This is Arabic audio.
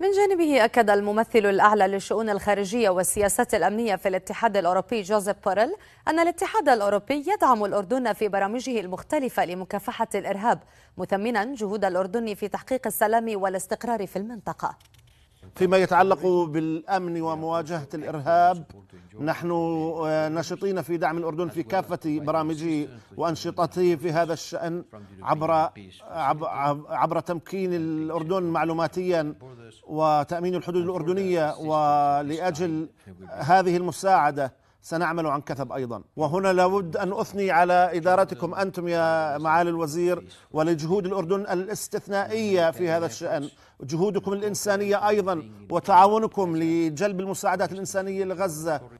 من جانبه أكد الممثل الأعلى للشؤون الخارجية والسياسات الأمنية في الاتحاد الأوروبي جوزيف بورل أن الاتحاد الأوروبي يدعم الأردن في برامجه المختلفة لمكافحة الإرهاب مثمنا جهود الأردن في تحقيق السلام والاستقرار في المنطقة فيما يتعلق بالامن ومواجهه الارهاب نحن آه، نشطين في دعم الاردن في كافه برامجه وانشطته في هذا الشان عبر عبر, عبر تمكين الاردن معلوماتيا وتامين الحدود الاردنيه ولاجل هذه المساعده سنعمل عن كثب أيضا وهنا لابد أن أثني على إدارتكم أنتم يا معالي الوزير ولجهود الأردن الاستثنائية في هذا الشأن جهودكم الإنسانية أيضا وتعاونكم لجلب المساعدات الإنسانية لغزة